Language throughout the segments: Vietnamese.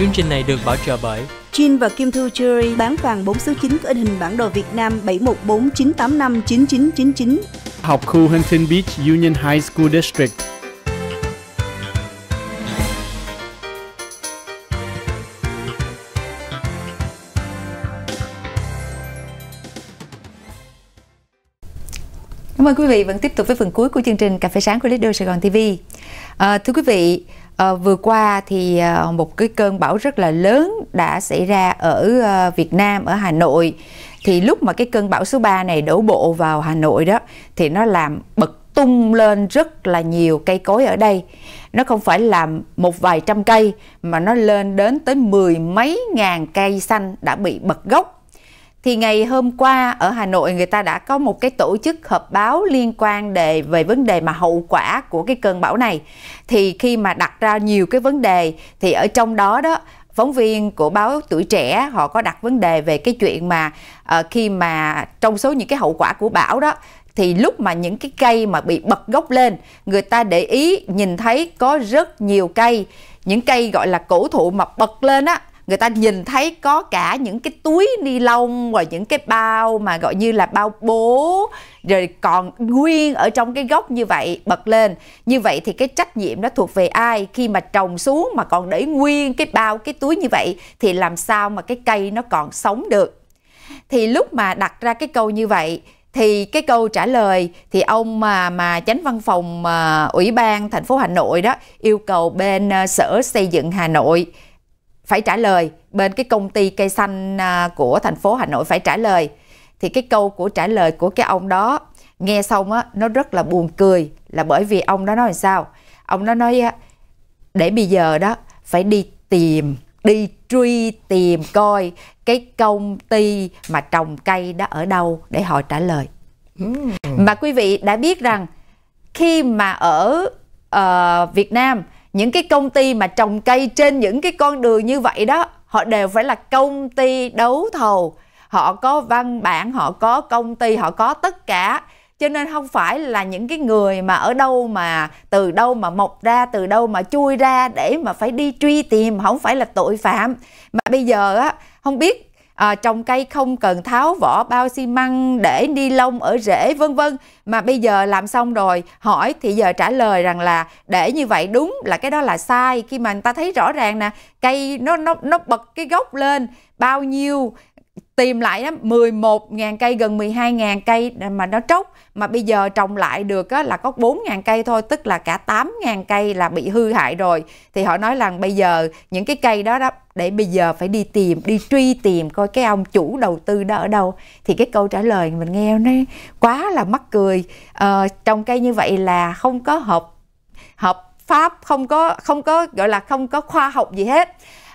Chương trình này được bảo trợ bởi Jin và Kim Thu Jewelry bán vàng 4 số 9 có in hình bản đồ Việt Nam 7149859999. Học khu Huntington Beach Union High School District. Cảm ơn quý vị vẫn tiếp tục với phần cuối của chương trình Cà phê sáng của Leader Sài Gòn TV. À, thưa quý vị, À, vừa qua thì ờ, một cái cơn bão rất là lớn đã xảy ra ở ờ, Việt Nam ở Hà Nội. Thì lúc mà cái cơn bão số 3 này đổ bộ vào Hà Nội đó thì nó làm bật tung lên rất là nhiều cây cối ở đây. Nó không phải là một vài trăm cây mà nó lên đến tới mười mấy ngàn cây xanh đã bị bật gốc thì ngày hôm qua ở Hà Nội người ta đã có một cái tổ chức họp báo liên quan đề về vấn đề mà hậu quả của cái cơn bão này. Thì khi mà đặt ra nhiều cái vấn đề thì ở trong đó đó phóng viên của báo tuổi trẻ họ có đặt vấn đề về cái chuyện mà uh, khi mà trong số những cái hậu quả của bão đó thì lúc mà những cái cây mà bị bật gốc lên người ta để ý nhìn thấy có rất nhiều cây những cây gọi là cổ thụ mà bật lên á người ta nhìn thấy có cả những cái túi ni lông và những cái bao mà gọi như là bao bố rồi còn nguyên ở trong cái gốc như vậy bật lên như vậy thì cái trách nhiệm nó thuộc về ai khi mà trồng xuống mà còn để nguyên cái bao cái túi như vậy thì làm sao mà cái cây nó còn sống được thì lúc mà đặt ra cái câu như vậy thì cái câu trả lời thì ông mà mà chánh văn phòng mà ủy ban thành phố Hà Nội đó yêu cầu bên ờ, sở xây dựng Hà Nội phải trả lời bên cái công ty cây xanh à, của thành phố Hà Nội phải trả lời thì cái câu của trả lời của cái ông đó nghe xong á nó rất là buồn cười là bởi vì ông đó nói làm sao ông đó nói để bây giờ đó phải đi tìm đi truy tìm coi cái công ty mà trồng cây đó ở đâu để họ trả lời hmm. mà quý vị đã biết rằng khi mà ở uh, Việt Nam những cái công ty mà trồng cây trên những cái con đường như vậy đó họ đều phải là công ty đấu thầu họ có văn bản họ có công ty họ có tất cả cho nên không phải là những cái người mà ở đâu mà từ đâu mà mọc ra từ đâu mà chui ra để mà phải đi truy tìm không phải là tội phạm mà bây giờ á không biết à, trồng cây không cần tháo vỏ bao xi măng để ni lông ở rễ vân vân mà bây giờ làm xong rồi hỏi thì giờ trả lời rằng là để như vậy đúng là cái đó là sai khi mà người ta thấy rõ ràng nè cây nó nó nó bật cái gốc lên bao nhiêu tìm lại đó 11.000 cây gần 12.000 cây mà nó trốc mà bây giờ trồng lại được là có 4.000 cây thôi tức là cả 8.000 cây là bị hư hại rồi thì họ nói rằng bây giờ những cái cây đó đó để bây giờ phải đi tìm đi truy tìm coi cái ông chủ đầu tư đó ở đâu thì cái câu trả lời mình nghe nó quá là mắc cười ờ, trồng cây như vậy là không có hợp hợp pháp không có không có gọi là không có khoa học gì hết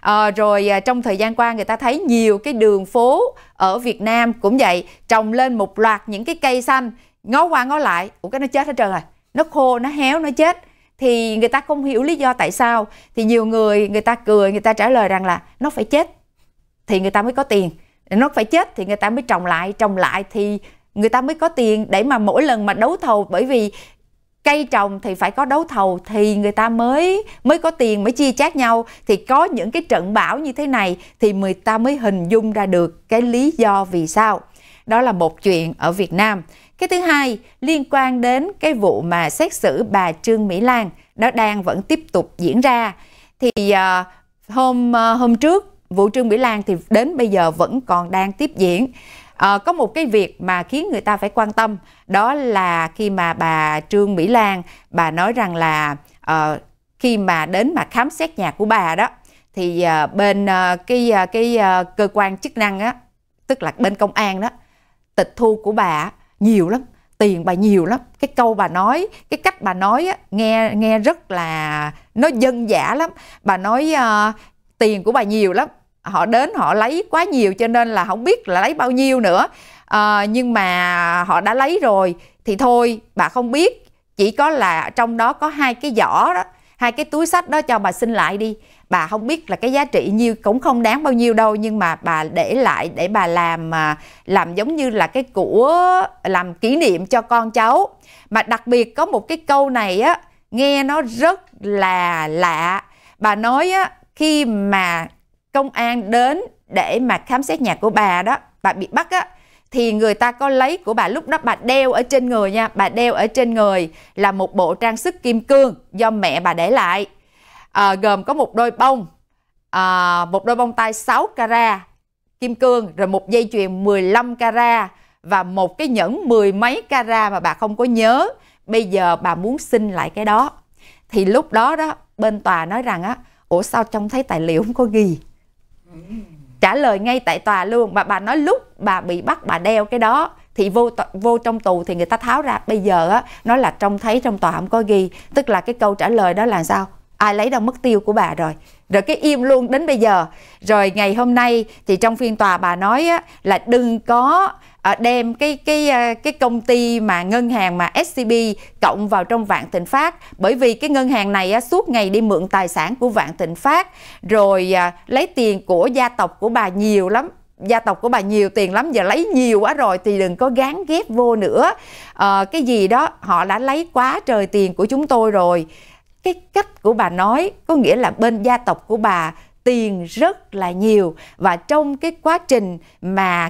Ờ, à, rồi trong thời gian qua người ta thấy nhiều cái đường phố ở Việt Nam cũng vậy trồng lên một loạt những cái cây xanh ngó qua ngó lại ủa cái nó chết hết trơn rồi nó khô nó héo nó chết thì người ta không hiểu lý do tại sao thì nhiều người người ta cười người ta trả lời rằng là nó phải chết thì người ta mới có tiền nó phải chết thì người ta mới trồng lại trồng lại thì người ta mới có tiền để mà mỗi lần mà đấu thầu bởi vì cây trồng thì phải có đấu thầu thì người ta mới mới có tiền mới chia chác nhau thì có những cái trận bão như thế này thì người ta mới hình dung ra được cái lý do vì sao đó là một chuyện ở Việt Nam cái thứ hai liên quan đến cái vụ mà xét xử bà Trương Mỹ Lan đó đang vẫn tiếp tục diễn ra thì uh, hôm uh, hôm trước vụ Trương Mỹ Lan thì đến bây giờ vẫn còn đang tiếp diễn à, có một cái việc mà khiến người ta phải quan tâm đó là khi mà bà Trương Mỹ Lan bà nói rằng là à, khi mà đến mà khám xét nhà của bà đó thì à, bên à, cái à, cái à, cơ quan chức năng á tức là bên công an đó tịch thu của bà nhiều lắm tiền bà nhiều lắm cái câu bà nói cái cách bà nói á, nghe nghe rất là nó dân giả lắm bà nói uh, tiền của bà nhiều lắm họ đến họ lấy quá nhiều cho nên là không biết là lấy bao nhiêu nữa à, nhưng mà họ đã lấy rồi thì thôi bà không biết chỉ có là trong đó có hai cái giỏ đó hai cái túi sách đó cho bà xin lại đi bà không biết là cái giá trị nhiêu cũng không đáng bao nhiêu đâu nhưng mà bà để lại để bà làm à, làm giống như là cái của làm kỷ niệm cho con cháu mà đặc biệt có một cái câu này á nghe nó rất là lạ bà nói á khi mà công an đến để mà khám xét nhà của bà đó bà bị bắt á thì người ta có lấy của bà lúc đó bà đeo ở trên người nha bà đeo ở trên người là một bộ trang sức kim cương do mẹ bà để lại à, gồm có một đôi bông à, một đôi bông tai 6 carat kim cương rồi một dây chuyền 15 carat và một cái nhẫn mười mấy carat mà bà không có nhớ bây giờ bà muốn xin lại cái đó thì lúc đó đó bên tòa nói rằng á ủa sao trông thấy tài liệu không có ghi trả lời ngay tại tòa luôn mà bà nói lúc bà bị bắt bà đeo cái đó thì vô vô trong tù thì người ta tháo ra bây giờ á nó là trông thấy trong tòa không có ghi tức là cái câu trả lời đó là sao ai lấy đâu mất tiêu của bà rồi rồi cái im luôn đến bây giờ rồi ngày hôm nay thì trong phiên tòa bà nói á, là đừng có Ờ, đem cái cái ờ, cái công ty mà ngân hàng mà SCB cộng vào trong Vạn Thịnh Phát bởi vì cái ngân hàng này suốt ngày đi mượn tài sản của Vạn Thịnh Phát rồi ờ, lấy tiền của gia tộc của bà nhiều lắm gia tộc của bà nhiều tiền lắm giờ lấy nhiều quá rồi thì đừng có gán ghép vô nữa à, cái gì đó họ đã lấy quá trời tiền của chúng tôi rồi cái cách của bà nói có nghĩa là bên gia tộc của bà tiền rất là nhiều và trong cái quá trình mà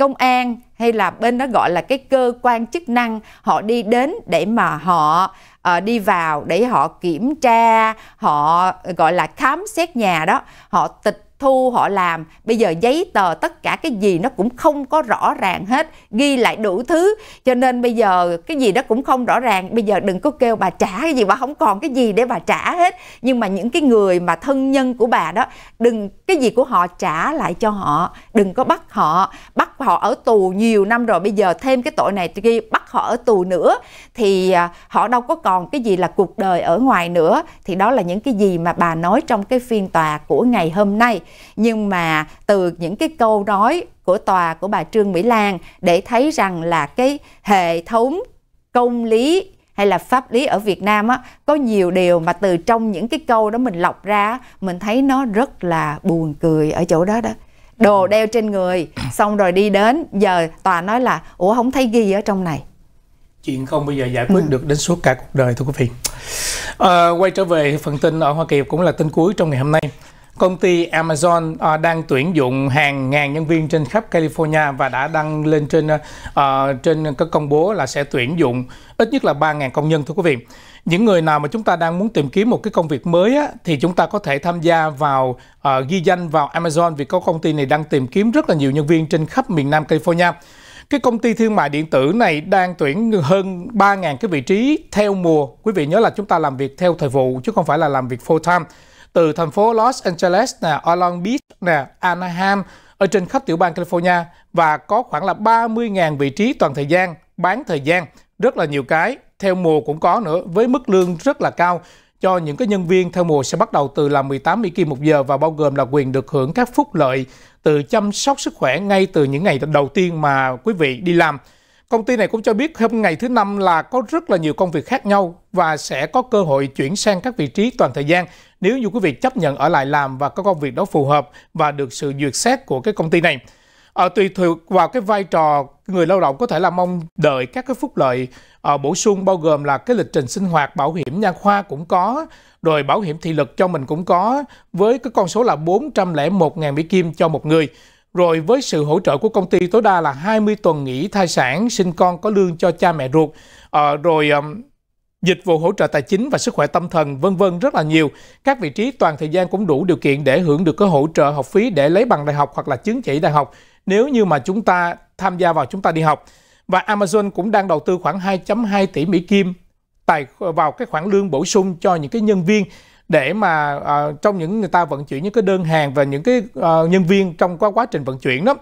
công an hay là bên đó gọi là cái cơ quan chức năng họ đi đến để mà họ uh, đi vào để họ kiểm tra họ gọi là khám xét nhà đó họ tịch thu họ làm bây giờ giấy tờ tất cả cái gì nó cũng không có rõ ràng hết ghi lại đủ thứ cho nên bây giờ cái gì đó cũng không rõ ràng bây giờ đừng có kêu bà trả cái gì bà không còn cái gì để bà trả hết nhưng mà những cái người mà thân nhân của bà đó đừng cái gì của họ trả lại cho họ đừng có bắt họ bắt họ ở tù nhiều năm rồi bây giờ thêm cái tội này ghi bắt họ ở tù nữa thì à, họ đâu có còn cái gì là cuộc đời ở ngoài nữa thì đó là những cái gì mà bà nói trong cái phiên tòa của ngày hôm nay nhưng mà từ những cái câu nói của tòa của bà Trương Mỹ Lan để thấy rằng là cái hệ thống công lý hay là pháp lý ở Việt Nam á có nhiều điều mà từ trong những cái câu đó mình lọc ra mình thấy nó rất là buồn cười ở chỗ đó đó đồ đeo trên người xong rồi đi đến giờ tòa nói là ủa không thấy ghi ở trong này chuyện không bao giờ giải ừ. quyết ừ. được đến suốt cả cuộc đời thưa quý vị à, quay trở về phần tin ở Hoa Kỳ cũng là tin cuối trong ngày hôm nay Công ty Amazon à, đang tuyển dụng hàng ngàn nhân viên trên khắp California và đã đăng lên trên à, trên các công bố là sẽ tuyển dụng ít nhất là 3.000 công nhân thưa quý vị. Những người nào mà chúng ta đang muốn tìm kiếm một cái công việc mới á, thì chúng ta có thể tham gia vào à, ghi danh vào Amazon vì có công ty này đang tìm kiếm rất là nhiều nhân viên trên khắp miền Nam California. Cái công ty thương mại điện tử này đang tuyển hơn 3.000 cái vị trí theo mùa. Quý vị nhớ là chúng ta làm việc theo thời vụ chứ không phải là làm việc full time từ thành phố Los Angeles, nè, Long Beach, nè, Anaheim ở trên khắp tiểu bang California và có khoảng là 30.000 vị trí toàn thời gian, bán thời gian, rất là nhiều cái, theo mùa cũng có nữa, với mức lương rất là cao cho những cái nhân viên theo mùa sẽ bắt đầu từ là 18 Mỹ Kim một giờ và bao gồm là quyền được hưởng các phúc lợi từ chăm sóc sức khỏe ngay từ những ngày đầu tiên mà quý vị đi làm. Công ty này cũng cho biết hôm ngày thứ năm là có rất là nhiều công việc khác nhau và sẽ có cơ hội chuyển sang các vị trí toàn thời gian nếu như quý vị chấp nhận ở lại làm và có công việc đó phù hợp và được sự duyệt xét của cái công ty này. ở ờ, tùy thuộc vào cái vai trò người lao động có thể là mong đợi các cái phúc lợi à, bổ sung bao gồm là cái lịch trình sinh hoạt bảo hiểm nha khoa cũng có rồi bảo hiểm thị lực cho mình cũng có với cái con số là 401.000 Mỹ Kim cho một người rồi với sự hỗ trợ của công ty tối đa là 20 tuần nghỉ thai sản, sinh con có lương cho cha mẹ ruột, à, rồi um, dịch vụ hỗ trợ tài chính và sức khỏe tâm thần vân vân rất là nhiều. Các vị trí toàn thời gian cũng đủ điều kiện để hưởng được cái hỗ trợ học phí để lấy bằng đại học hoặc là chứng chỉ đại học nếu như mà chúng ta tham gia vào chúng ta đi học. Và Amazon cũng đang đầu tư khoảng 2.2 tỷ Mỹ Kim tài vào cái khoản lương bổ sung cho những cái nhân viên để mà uh, trong những người ta vận chuyển những cái đơn hàng và những cái uh, nhân viên trong quá quá trình vận chuyển đó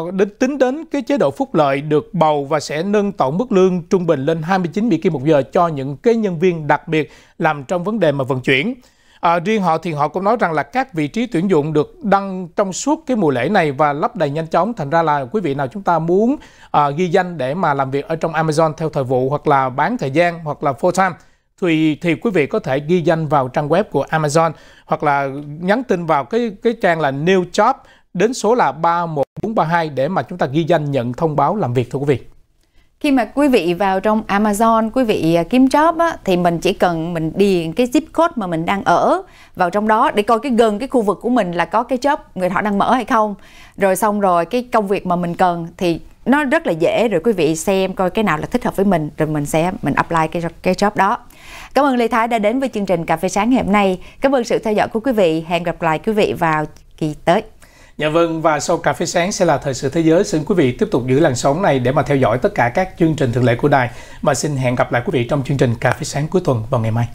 uh, đến, tính đến cái chế độ phúc lợi được bầu và sẽ nâng tổng mức lương trung bình lên 29 Mỹ Kim một giờ cho những cái nhân viên đặc biệt làm trong vấn đề mà vận chuyển. À, riêng họ thì họ cũng nói rằng là các vị trí tuyển dụng được đăng trong suốt cái mùa lễ này và lấp đầy nhanh chóng. Thành ra là quý vị nào chúng ta muốn à, ghi danh để mà làm việc ở trong Amazon theo thời vụ hoặc là bán thời gian hoặc là full time thì thì quý vị có thể ghi danh vào trang web của Amazon hoặc là nhắn tin vào cái cái trang là new job đến số là 31432 để mà chúng ta ghi danh nhận thông báo làm việc thưa quý vị. Khi mà quý vị vào trong Amazon, quý vị à, kiếm job á, thì mình chỉ cần mình điền cái zip code mà mình đang ở vào trong đó để coi cái gần cái khu vực của mình là có cái job người họ đang mở hay không. Rồi xong rồi cái công việc mà mình cần thì nó rất là dễ rồi quý vị xem coi cái nào là thích hợp với mình rồi mình sẽ mình apply cái cái job đó cảm ơn lê thái đã đến với chương trình cà phê sáng ngày hôm nay cảm ơn sự theo dõi của quý vị hẹn gặp lại quý vị vào kỳ tới Dạ vâng, và sau cà phê sáng sẽ là thời sự thế giới. Xin quý vị tiếp tục giữ làn sóng này để mà theo dõi tất cả các chương trình thường lệ của đài. Và xin hẹn gặp lại quý vị trong chương trình cà phê sáng cuối tuần vào ngày mai.